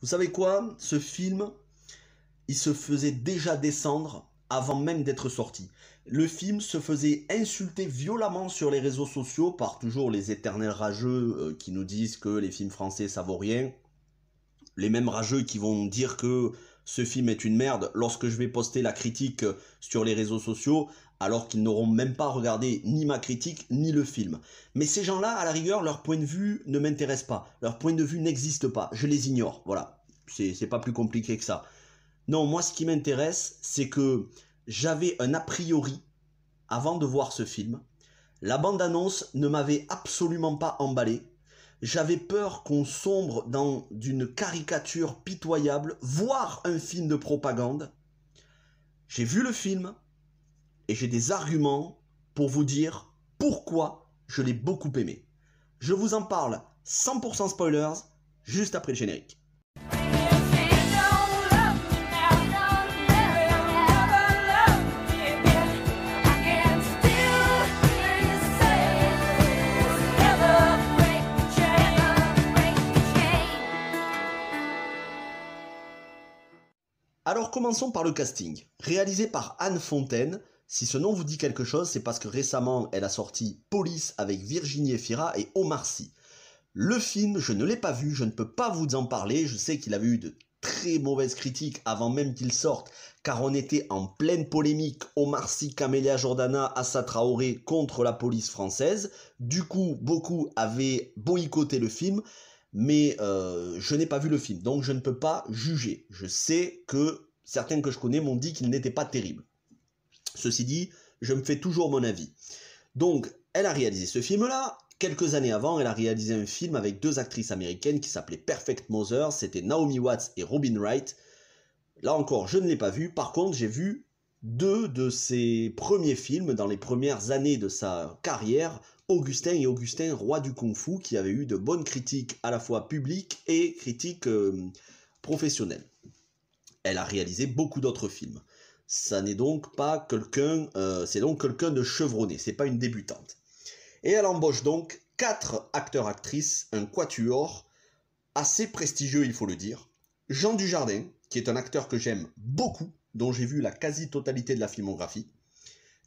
Vous savez quoi Ce film, il se faisait déjà descendre avant même d'être sorti. Le film se faisait insulter violemment sur les réseaux sociaux par toujours les éternels rageux euh, qui nous disent que les films français ça vaut rien. Les mêmes rageux qui vont dire que ce film est une merde lorsque je vais poster la critique sur les réseaux sociaux alors qu'ils n'auront même pas regardé ni ma critique ni le film. Mais ces gens-là, à la rigueur, leur point de vue ne m'intéresse pas, leur point de vue n'existe pas, je les ignore, voilà, c'est pas plus compliqué que ça. Non, moi ce qui m'intéresse, c'est que j'avais un a priori avant de voir ce film, la bande-annonce ne m'avait absolument pas emballé, j'avais peur qu'on sombre dans d'une caricature pitoyable, voire un film de propagande. J'ai vu le film, et j'ai des arguments pour vous dire pourquoi je l'ai beaucoup aimé. Je vous en parle 100% spoilers juste après le générique. Alors commençons par le casting. Réalisé par Anne Fontaine, si ce nom vous dit quelque chose, c'est parce que récemment, elle a sorti Police avec Virginie Efira et Omar Sy. Le film, je ne l'ai pas vu, je ne peux pas vous en parler, je sais qu'il avait eu de très mauvaises critiques avant même qu'il sorte, car on était en pleine polémique Omar Sy, Camélia Jordana, Assa Traoré contre la police française. Du coup, beaucoup avaient boycotté le film, mais euh, je n'ai pas vu le film, donc je ne peux pas juger. Je sais que certains que je connais m'ont dit qu'il n'était pas terrible. Ceci dit, je me fais toujours mon avis. Donc, elle a réalisé ce film-là. Quelques années avant, elle a réalisé un film avec deux actrices américaines qui s'appelaient Perfect Mother. C'était Naomi Watts et Robin Wright. Là encore, je ne l'ai pas vu. Par contre, j'ai vu deux de ses premiers films dans les premières années de sa carrière, Augustin et Augustin, roi du kung-fu, qui avait eu de bonnes critiques à la fois publiques et critiques euh, professionnelles. Elle a réalisé beaucoup d'autres films ça n'est donc pas quelqu'un, euh, c'est donc quelqu'un de chevronné, c'est pas une débutante. Et elle embauche donc quatre acteurs-actrices, un quatuor assez prestigieux, il faut le dire. Jean Dujardin, qui est un acteur que j'aime beaucoup, dont j'ai vu la quasi-totalité de la filmographie.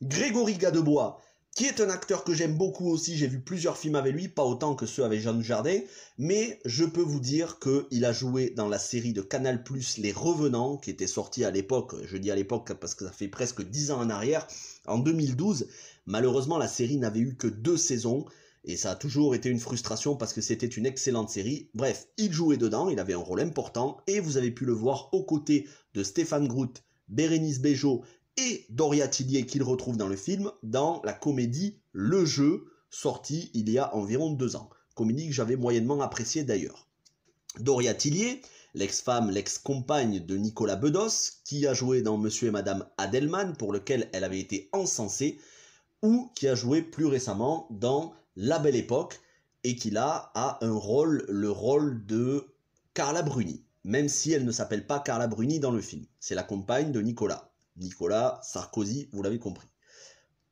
Grégory Gadebois, qui est un acteur que j'aime beaucoup aussi, j'ai vu plusieurs films avec lui, pas autant que ceux avec Jean Jardin, mais je peux vous dire qu'il a joué dans la série de Canal+, Les Revenants, qui était sortie à l'époque, je dis à l'époque parce que ça fait presque 10 ans en arrière, en 2012. Malheureusement, la série n'avait eu que deux saisons, et ça a toujours été une frustration parce que c'était une excellente série. Bref, il jouait dedans, il avait un rôle important, et vous avez pu le voir aux côtés de Stéphane Groot, Bérénice Bejo et Doria Tillier qu'il retrouve dans le film dans la comédie Le Jeu, sortie il y a environ deux ans. Comédie que j'avais moyennement appréciée d'ailleurs. Doria Tillier, l'ex-femme, l'ex-compagne de Nicolas Bedos, qui a joué dans Monsieur et Madame Adelman, pour lequel elle avait été encensée, ou qui a joué plus récemment dans La Belle Époque, et qui là a un rôle, le rôle de Carla Bruni, même si elle ne s'appelle pas Carla Bruni dans le film, c'est la compagne de Nicolas. Nicolas Sarkozy, vous l'avez compris.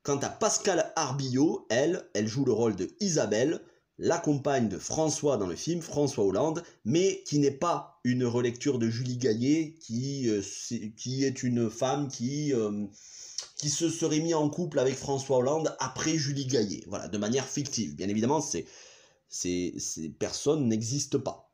Quant à Pascal Arbillot, elle, elle joue le rôle de Isabelle, la compagne de François dans le film, François Hollande, mais qui n'est pas une relecture de Julie Gaillet, qui, euh, est, qui est une femme qui, euh, qui se serait mise en couple avec François Hollande après Julie Gaillet. Voilà, de manière fictive. Bien évidemment, ces personnes n'existent pas.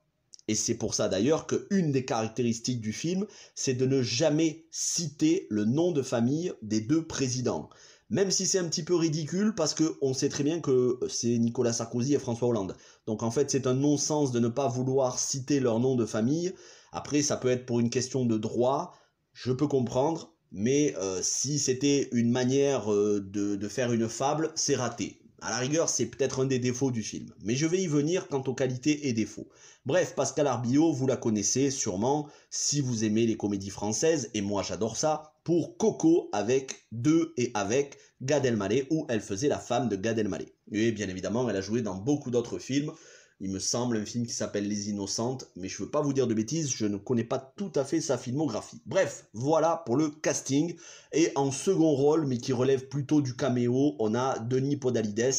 Et c'est pour ça d'ailleurs qu'une des caractéristiques du film, c'est de ne jamais citer le nom de famille des deux présidents. Même si c'est un petit peu ridicule parce qu'on sait très bien que c'est Nicolas Sarkozy et François Hollande. Donc en fait c'est un non-sens de ne pas vouloir citer leur nom de famille. Après ça peut être pour une question de droit, je peux comprendre, mais euh, si c'était une manière euh, de faire une fable, c'est raté. À la rigueur, c'est peut-être un des défauts du film, mais je vais y venir quant aux qualités et défauts. Bref, Pascal Arbillot, vous la connaissez sûrement, si vous aimez les comédies françaises, et moi j'adore ça, pour Coco avec deux et avec Gad Elmaleh, où elle faisait la femme de Gad Elmaleh. Et bien évidemment, elle a joué dans beaucoup d'autres films, il me semble, un film qui s'appelle Les Innocentes, mais je ne veux pas vous dire de bêtises, je ne connais pas tout à fait sa filmographie. Bref, voilà pour le casting. Et en second rôle, mais qui relève plutôt du caméo, on a Denis Podalides,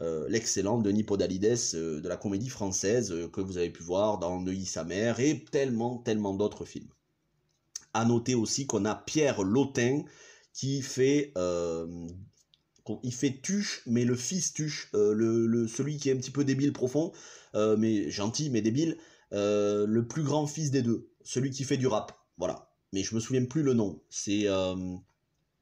euh, l'excellent Denis Podalides euh, de la comédie française euh, que vous avez pu voir dans Neuilly sa mère et tellement, tellement d'autres films. À noter aussi qu'on a Pierre Lotin qui fait il fait tuche, mais le fils tuche, euh, le, celui qui est un petit peu débile profond, euh, mais gentil, mais débile, euh, le plus grand fils des deux, celui qui fait du rap, voilà. Mais je me souviens plus le nom. C'est,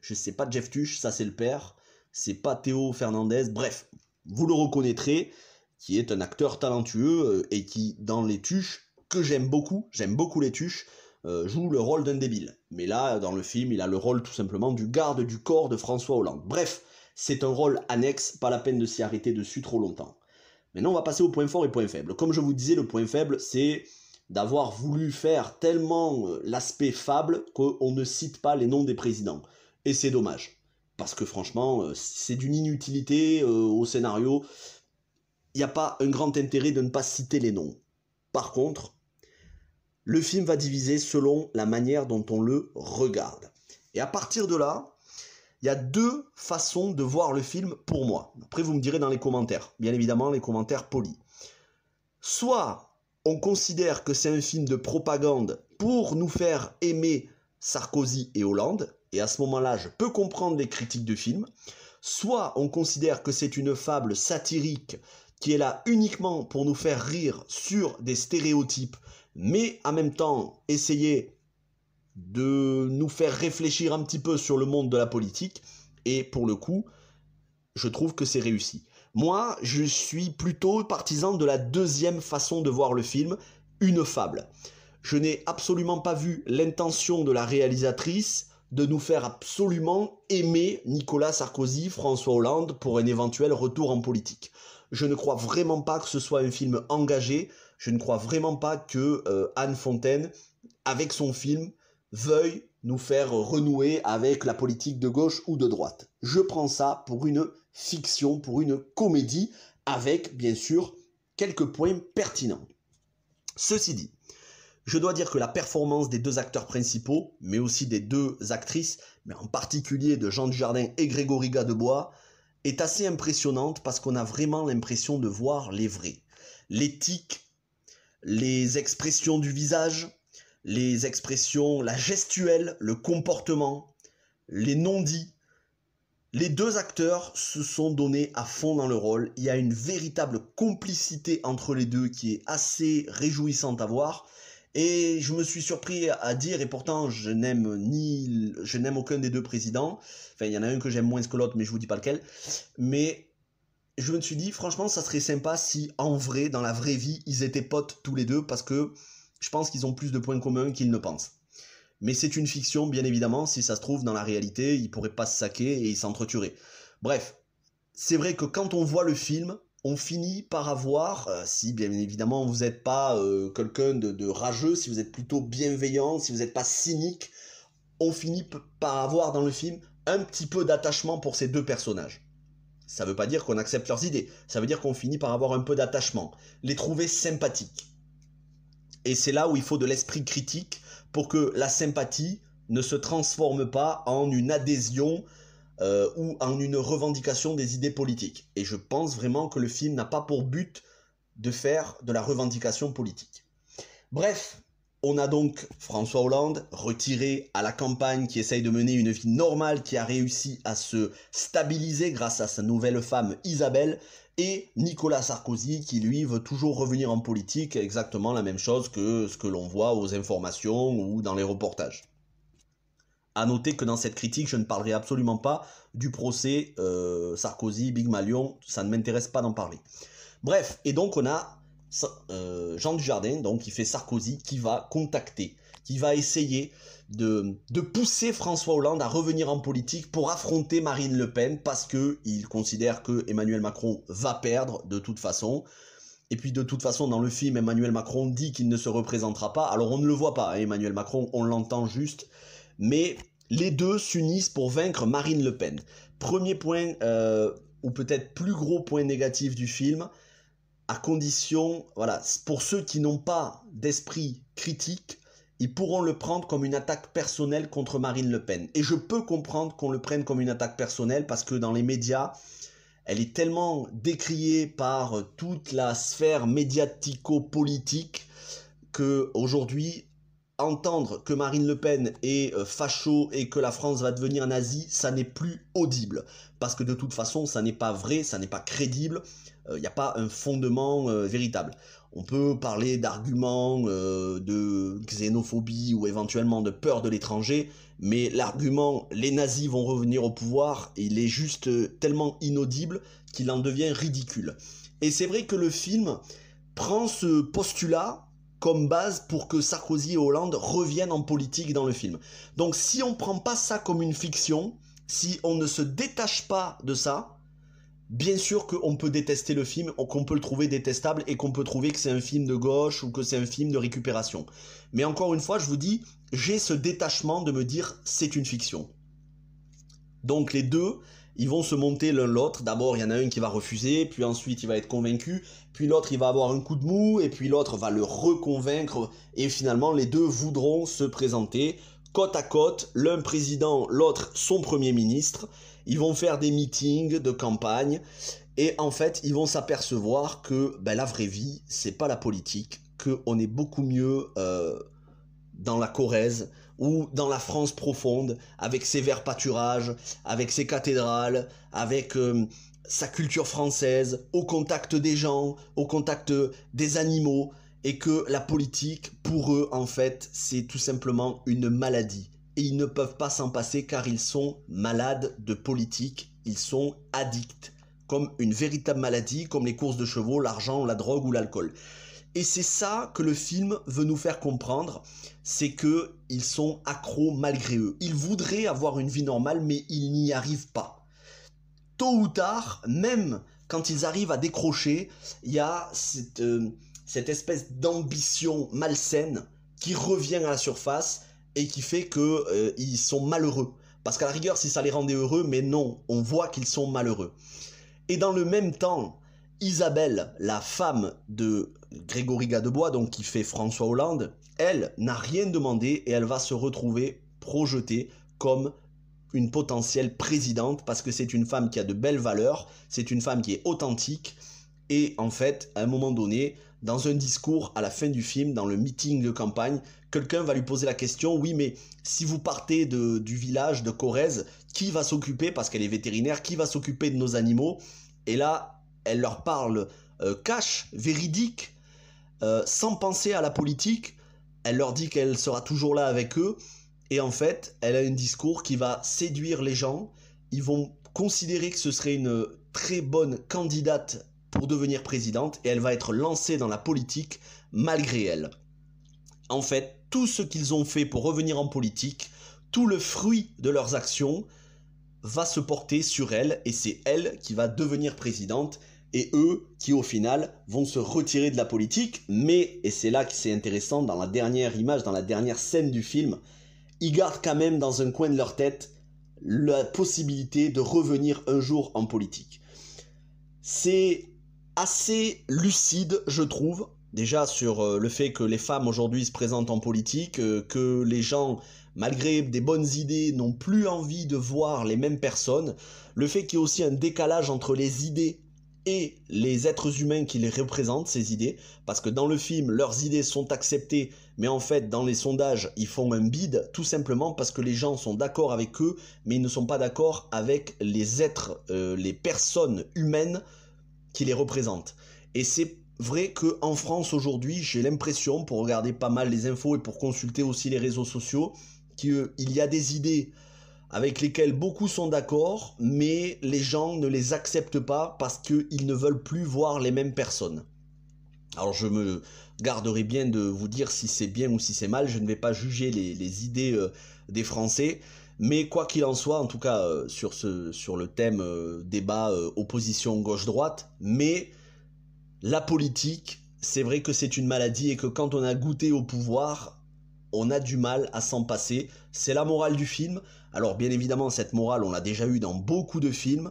je sais pas Jeff Tuche, ça c'est le père. C'est pas Théo Fernandez. Bref, vous le reconnaîtrez, qui est un acteur talentueux et qui, dans les tuches, que j'aime beaucoup, j'aime beaucoup les tuches. joue le rôle d'un débile. Mais là, dans le film, il a le rôle tout simplement du garde du corps de François Hollande. Bref, c'est un rôle annexe, pas la peine de s'y arrêter dessus trop longtemps. Maintenant, on va passer au point fort et point faible. Comme je vous disais, le point faible, c'est d'avoir voulu faire tellement euh, l'aspect fable qu'on ne cite pas les noms des présidents. Et c'est dommage. Parce que franchement, euh, c'est d'une inutilité euh, au scénario. Il n'y a pas un grand intérêt de ne pas citer les noms. Par contre, le film va diviser selon la manière dont on le regarde. Et à partir de là, il y a deux façons de voir le film pour moi. Après, vous me direz dans les commentaires. Bien évidemment, les commentaires polis. Soit on considère que c'est un film de propagande pour nous faire aimer Sarkozy et Hollande, et à ce moment-là, je peux comprendre les critiques du film. Soit on considère que c'est une fable satirique qui est là uniquement pour nous faire rire sur des stéréotypes, mais en même temps essayer de nous faire réfléchir un petit peu sur le monde de la politique. Et pour le coup, je trouve que c'est réussi. Moi, je suis plutôt partisan de la deuxième façon de voir le film, une fable. Je n'ai absolument pas vu l'intention de la réalisatrice de nous faire absolument aimer Nicolas Sarkozy, François Hollande pour un éventuel retour en politique. Je ne crois vraiment pas que ce soit un film engagé, je ne crois vraiment pas que euh, Anne Fontaine, avec son film, veuille nous faire renouer avec la politique de gauche ou de droite. Je prends ça pour une fiction, pour une comédie, avec bien sûr quelques points pertinents. Ceci dit, je dois dire que la performance des deux acteurs principaux, mais aussi des deux actrices, mais en particulier de Jean Dujardin et Grégory Gadebois, est assez impressionnante parce qu'on a vraiment l'impression de voir les vrais. L'éthique, les expressions du visage, les expressions, la gestuelle, le comportement, les non-dits. Les deux acteurs se sont donnés à fond dans le rôle. Il y a une véritable complicité entre les deux qui est assez réjouissante à voir. Et je me suis surpris à dire, et pourtant je n'aime ni, je n'aime aucun des deux présidents. Enfin, il y en a un que j'aime moins que l'autre, mais je vous dis pas lequel. Mais je me suis dit, franchement, ça serait sympa si en vrai, dans la vraie vie, ils étaient potes tous les deux, parce que je pense qu'ils ont plus de points communs qu'ils ne pensent. Mais c'est une fiction, bien évidemment, si ça se trouve, dans la réalité, ils pourraient pas se saquer et ils s'entretueraient. Bref, c'est vrai que quand on voit le film, on finit par avoir, euh, si bien évidemment vous n'êtes pas euh, quelqu'un de, de, rageux, si vous êtes plutôt bienveillant, si vous n'êtes pas cynique, on finit par avoir dans le film un petit peu d'attachement pour ces deux personnages. Ça ne veut pas dire qu'on accepte leurs idées, ça veut dire qu'on finit par avoir un peu d'attachement, les trouver sympathiques. Et c'est là où il faut de l'esprit critique pour que la sympathie ne se transforme pas en une adhésion euh, ou en une revendication des idées politiques. Et je pense vraiment que le film n'a pas pour but de faire de la revendication politique. Bref, on a donc François Hollande retiré à la campagne qui essaye de mener une vie normale, qui a réussi à se stabiliser grâce à sa nouvelle femme Isabelle, et Nicolas Sarkozy qui lui veut toujours revenir en politique, exactement la même chose que ce que l'on voit aux informations ou dans les reportages. À noter que dans cette critique, je ne parlerai absolument pas du procès euh, Sarkozy, Big Malion, ça ne m'intéresse pas d'en parler. Bref, et donc on a euh, Jean Dujardin, donc qui fait Sarkozy, qui va contacter qui va essayer de, pousser François Hollande à revenir en politique pour affronter Marine Le Pen parce que il considère que Emmanuel Macron va perdre de toute façon. Et puis de toute façon, dans le film, Emmanuel Macron dit qu'il ne se représentera pas. Alors on ne le voit pas, hein, Emmanuel Macron, on l'entend juste. Mais les deux s'unissent pour vaincre Marine Le Pen. Premier point, euh, ou peut-être plus gros point négatif du film, à condition, voilà, pour ceux qui n'ont pas d'esprit critique, ils pourront le prendre comme une attaque personnelle contre Marine Le Pen. Et je peux comprendre qu'on le prenne comme une attaque personnelle parce que dans les médias, elle est tellement décriée par toute la sphère médiatico-politique que aujourd'hui, entendre que Marine Le Pen est euh, facho et que la France va devenir nazie, ça n'est plus audible. Parce que de toute façon, ça n'est pas vrai, ça n'est pas crédible, il euh, n'y a pas un fondement euh, véritable. On peut parler d'arguments euh, de xénophobie ou éventuellement de peur de l'étranger, mais l'argument les nazis vont revenir au pouvoir, il est juste tellement inaudible qu'il en devient ridicule. Et c'est vrai que le film prend ce postulat comme base pour que Sarkozy et Hollande reviennent en politique dans le film. Donc si on ne prend pas ça comme une fiction, si on ne se détache pas de ça, Bien sûr qu'on peut détester le film, qu'on peut le trouver détestable et qu'on peut trouver que c'est un film de gauche ou que c'est un film de récupération. Mais encore une fois, je vous dis, j'ai ce détachement de me dire c'est une fiction. Donc les deux, ils vont se monter l'un l'autre. D'abord, il y en a un qui va refuser, puis ensuite il va être convaincu, puis l'autre il va avoir un coup de mou, et puis l'autre va le reconvaincre, et finalement les deux voudront se présenter côte à côte, l'un président, l'autre son premier ministre. Ils vont faire des meetings de campagne et en fait, ils vont s'apercevoir que ben, la vraie vie, c'est pas la politique, que on est beaucoup mieux euh, dans la Corrèze ou dans la France profonde, avec ses verts pâturages, avec ses cathédrales, avec euh, sa culture française, au contact des gens, au contact des animaux et que la politique, pour eux, en fait, c'est tout simplement une maladie. Et ils ne peuvent pas s'en passer car ils sont malades de politique, ils sont addicts, comme une véritable maladie, comme les courses de chevaux, l'argent, la drogue ou l'alcool. Et c'est ça que le film veut nous faire comprendre, c'est que ils sont accros malgré eux. Ils voudraient avoir une vie normale, mais ils n'y arrivent pas. Tôt ou tard, même quand ils arrivent à décrocher, il y a cette, euh, cette espèce d'ambition malsaine qui revient à la surface et qui fait qu'ils euh, sont malheureux. Parce qu'à la rigueur, si ça les rendait heureux, mais non, on voit qu'ils sont malheureux. Et dans le même temps, Isabelle, la femme de Grégory Gadebois, donc qui fait François Hollande, elle n'a rien demandé et elle va se retrouver projetée comme une potentielle présidente parce que c'est une femme qui a de belles valeurs, c'est une femme qui est authentique et en fait, à un moment donné, dans un discours à la fin du film, dans le meeting de campagne, quelqu'un va lui poser la question, oui mais si vous partez du village de Corrèze, qui va s'occuper, parce qu'elle est vétérinaire, qui va s'occuper de nos animaux Et là, elle leur parle euh, cash, véridique, euh, sans penser à la politique, elle leur dit qu'elle sera toujours là avec eux, et en fait, elle a un discours qui va séduire les gens, ils vont considérer que ce serait une très bonne candidate pour devenir présidente et elle va être lancée dans la politique malgré elle. En fait, tout ce qu'ils ont fait pour revenir en politique, tout le fruit de leurs actions va se porter sur elle et c'est elle qui va devenir présidente et eux qui au final vont se retirer de la politique. Mais, et c'est là que c'est intéressant, dans la dernière image, dans la dernière scène du film, ils gardent quand même dans un coin de leur tête la possibilité de revenir un jour en politique. C'est assez lucide, je trouve, déjà sur euh, le fait que les femmes aujourd'hui se présentent en politique, euh, que les gens, malgré des bonnes idées, n'ont plus envie de voir les mêmes personnes, le fait qu'il y ait aussi un décalage entre les idées et les êtres humains qui les représentent, ces idées, parce que dans le film, leurs idées sont acceptées, mais en fait, dans les sondages, ils font un bide, tout simplement parce que les gens sont d'accord avec eux, mais ils ne sont pas d'accord avec les êtres, euh, les personnes humaines qui les représente. Et c'est vrai que en France aujourd'hui, j'ai l'impression, pour regarder pas mal les infos et pour consulter aussi les réseaux sociaux, qu'il euh, y a des idées avec lesquelles beaucoup sont d'accord, mais les gens ne les acceptent pas parce qu'ils ne veulent plus voir les mêmes personnes. Alors je me garderai bien de vous dire si c'est bien ou si c'est mal, je ne vais pas juger les, idées euh, des Français, mais quoi qu'il en soit, en tout cas euh, sur, sur le thème euh, débat euh, opposition gauche-droite, mais la politique, c'est vrai que c'est une maladie et que quand on a goûté au pouvoir, on a du mal à s'en passer. C'est la morale du film. Alors bien évidemment, cette morale, on l'a déjà eue dans beaucoup de films,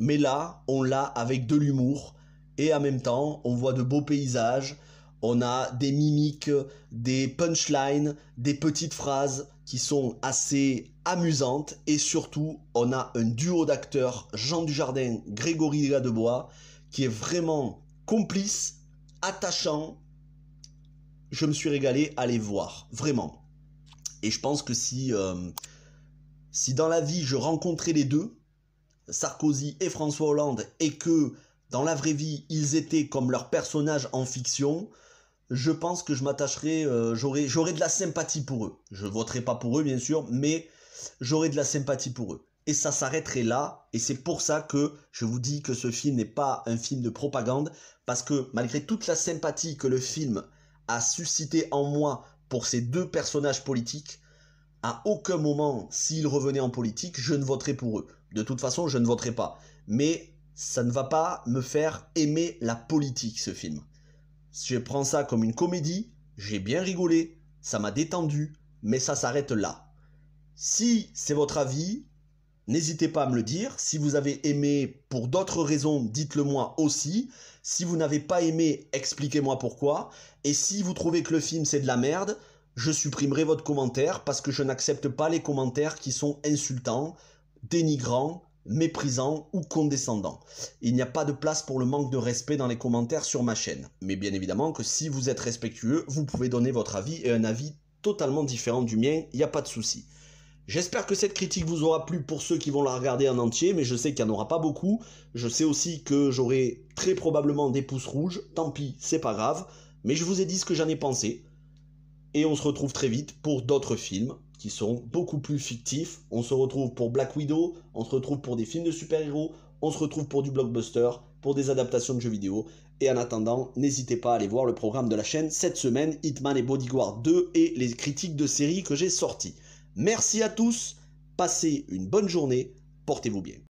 mais là, on l'a avec de l'humour et en même temps, on voit de beaux paysages on a des mimiques, des punchlines, des petites phrases qui sont assez amusantes et surtout on a un duo d'acteurs Jean Dujardin, Grégory Gadebois qui est vraiment complice, attachant. Je me suis régalé à les voir, vraiment. Et je pense que si, euh, si dans la vie je rencontrais les deux, Sarkozy et François Hollande, et que dans la vraie vie ils étaient comme leurs personnages en fiction, je pense que je m'attacherai, euh, j'aurai, de la sympathie pour eux. Je voterai pas pour eux, bien sûr, mais j'aurai de la sympathie pour eux. Et ça s'arrêterait là, et c'est pour ça que je vous dis que ce film n'est pas un film de propagande, parce que malgré toute la sympathie que le film a suscité en moi pour ces deux personnages politiques, à aucun moment, s'ils revenaient en politique, je ne voterai pour eux. De toute façon, je ne voterai pas. Mais ça ne va pas me faire aimer la politique, ce film. Je prends ça comme une comédie, j'ai bien rigolé, ça m'a détendu, mais ça s'arrête là. Si c'est votre avis, n'hésitez pas à me le dire. Si vous avez aimé pour d'autres raisons, dites-le moi aussi. Si vous n'avez pas aimé, expliquez-moi pourquoi. Et si vous trouvez que le film c'est de la merde, je supprimerai votre commentaire parce que je n'accepte pas les commentaires qui sont insultants, dénigrants méprisant ou condescendant. Il n'y a pas de place pour le manque de respect dans les commentaires sur ma chaîne. Mais bien évidemment que si vous êtes respectueux, vous pouvez donner votre avis et un avis totalement différent du mien, il n'y a pas de souci. J'espère que cette critique vous aura plu pour ceux qui vont la regarder en entier, mais je sais qu'il n'y en aura pas beaucoup. Je sais aussi que j'aurai très probablement des pouces rouges, tant pis, c'est pas grave. Mais je vous ai dit ce que j'en ai pensé. Et on se retrouve très vite pour d'autres films qui sont beaucoup plus fictifs. On se retrouve pour Black Widow, on se retrouve pour des films de super-héros, on se retrouve pour du blockbuster, pour des adaptations de jeux vidéo. Et en attendant, n'hésitez pas à aller voir le programme de la chaîne cette semaine, Hitman et Bodyguard 2 et les critiques de séries que j'ai sorties. Merci à tous, passez une bonne journée, portez-vous bien.